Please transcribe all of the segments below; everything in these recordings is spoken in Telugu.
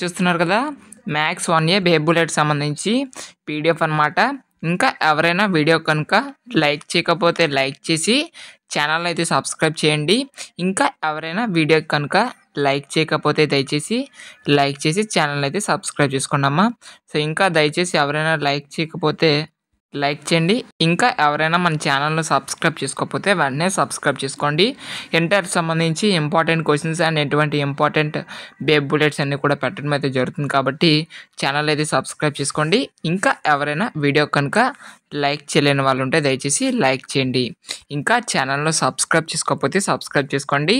చూస్తున్నారు కదా మ్యాక్స్ వన్ ఏ బేబులెట్ సంబంధించి పీడిఎఫ్ అనమాట ఇంకా ఎవరైనా వీడియో కనుక లైక్ చేయకపోతే లైక్ చేసి ఛానల్ అయితే సబ్స్క్రైబ్ చేయండి ఇంకా ఎవరైనా వీడియో కనుక లైక్ చేయకపోతే దయచేసి లైక్ చేసి ఛానల్ అయితే సబ్స్క్రైబ్ చేసుకోండి అమ్మా సో ఇంకా దయచేసి ఎవరైనా లైక్ చేయకపోతే లైక్ చేయండి ఇంకా ఎవరైనా మన ఛానల్ను సబ్స్క్రైబ్ చేసుకోకపోతే వెంటనే సబ్స్క్రైబ్ చేసుకోండి ఇంటర్ సంబంధించి ఇంపార్టెంట్ క్వశ్చన్స్ అండ్ ఎటువంటి ఇంపార్టెంట్ బేబ్ బుల్లెట్స్ అన్నీ కూడా పెట్టడం అయితే జరుగుతుంది కాబట్టి ఛానల్ అయితే సబ్స్క్రైబ్ చేసుకోండి ఇంకా ఎవరైనా వీడియో కనుక లైక్ చేయలేని వాళ్ళు ఉంటే దయచేసి లైక్ చేయండి ఇంకా ఛానల్ను సబ్స్క్రైబ్ చేసుకోకపోతే సబ్స్క్రైబ్ చేసుకోండి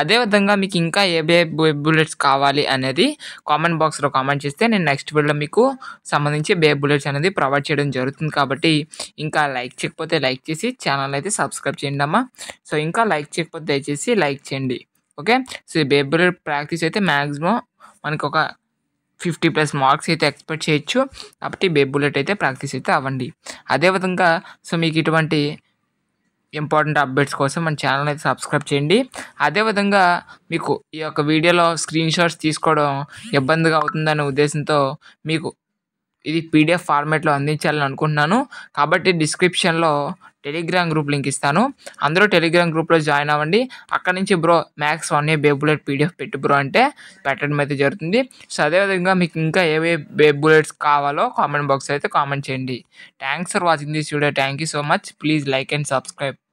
అదేవిధంగా మీకు ఇంకా ఏ బేబ్ బుల్లెట్స్ కావాలి అనేది కామెంట్ బాక్స్లో కామెంట్ చేస్తే నేను నెక్స్ట్ వీడియోలో మీకు సంబంధించి బేబ్ బుల్లెట్స్ అనేది ప్రొవైడ్ చేయడం జరుగుతుంది కాబట్టి కాబట్టి ఇంకా లైక్ చేయకపోతే లైక్ చేసి ఛానల్ అయితే సబ్స్క్రైబ్ చేయండి అమ్మా సో ఇంకా లైక్ చేయకపోతే దయచేసి లైక్ చేయండి ఓకే సో బేబర్ ప్రాక్టీస్ అయితే మ్యాక్సిమం మనకు ఒక ఫిఫ్టీ ప్లస్ మార్క్స్ అయితే ఎక్స్పెక్ట్ చేయొచ్చు కాబట్టి బేబ్ బుల్లెట్ అయితే ప్రాక్టీస్ అయితే అవ్వండి అదేవిధంగా సో మీకు ఇటువంటి ఇంపార్టెంట్ అప్డేట్స్ కోసం మన ఛానల్ అయితే సబ్స్క్రైబ్ చేయండి అదేవిధంగా మీకు ఈ యొక్క వీడియోలో స్క్రీన్ షాట్స్ తీసుకోవడం ఇబ్బందిగా అవుతుందనే ఉద్దేశంతో మీకు ఇది పీడిఎఫ్ ఫార్మేట్లో అందించాలని అనుకుంటున్నాను కాబట్టి డిస్క్రిప్షన్లో టెలిగ్రామ్ గ్రూప్ లింక్ ఇస్తాను అందరూ టెలిగ్రామ్ గ్రూప్లో జాయిన్ అవ్వండి అక్కడ నుంచి బ్రో మ్యాక్స్ వన్ ఏ బేబ్ బుల్లెట్ పీడిఎఫ్ పెట్టు బ్రో అంటే పెట్టడం అయితే జరుగుతుంది సో అదేవిధంగా మీకు ఇంకా ఏవే బేబ్ బుల్లెట్స్ కావాలో కామెంట్ బాక్స్ అయితే కామెంట్ చేయండి thanks for watching this video thank you so much please like and subscribe